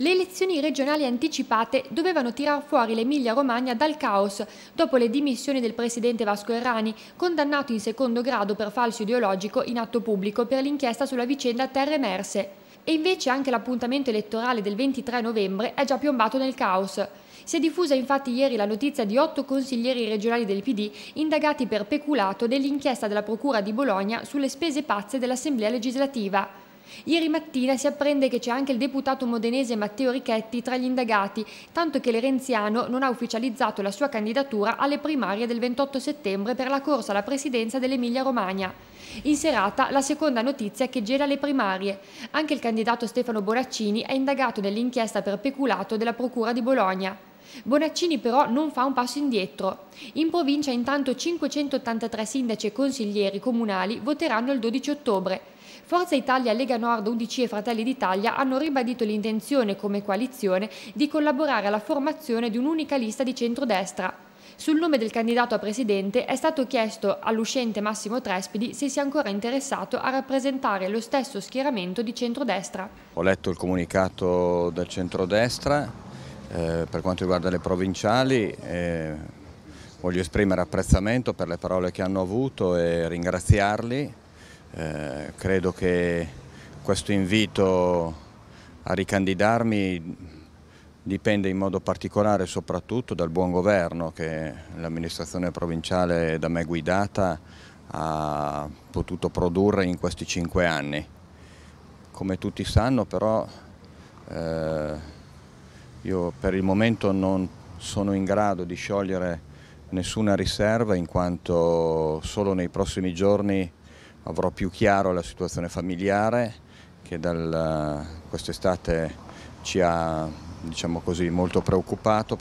Le elezioni regionali anticipate dovevano tirar fuori l'Emilia-Romagna dal caos dopo le dimissioni del presidente Vasco Errani, condannato in secondo grado per falso ideologico in atto pubblico per l'inchiesta sulla vicenda Terre Emerse. E invece anche l'appuntamento elettorale del 23 novembre è già piombato nel caos. Si è diffusa infatti ieri la notizia di otto consiglieri regionali del PD indagati per peculato nell'inchiesta della Procura di Bologna sulle spese pazze dell'Assemblea legislativa. Ieri mattina si apprende che c'è anche il deputato modenese Matteo Richetti tra gli indagati, tanto che l'Erenziano non ha ufficializzato la sua candidatura alle primarie del 28 settembre per la corsa alla presidenza dell'Emilia Romagna. In serata la seconda notizia che gela le primarie. Anche il candidato Stefano Bonaccini è indagato nell'inchiesta per peculato della Procura di Bologna. Bonaccini però non fa un passo indietro. In provincia intanto 583 sindaci e consiglieri comunali voteranno il 12 ottobre. Forza Italia, Lega Nord, UDC e Fratelli d'Italia hanno ribadito l'intenzione come coalizione di collaborare alla formazione di un'unica lista di centrodestra. Sul nome del candidato a presidente è stato chiesto all'uscente Massimo Trespidi se sia ancora interessato a rappresentare lo stesso schieramento di centrodestra. Ho letto il comunicato del centrodestra eh, per quanto riguarda le provinciali eh, voglio esprimere apprezzamento per le parole che hanno avuto e ringraziarli. Eh, credo che questo invito a ricandidarmi dipende in modo particolare soprattutto dal buon governo che l'amministrazione provinciale da me guidata ha potuto produrre in questi cinque anni. Come tutti sanno però eh, io per il momento non sono in grado di sciogliere nessuna riserva in quanto solo nei prossimi giorni avrò più chiaro la situazione familiare che quest'estate ci ha diciamo così, molto preoccupato.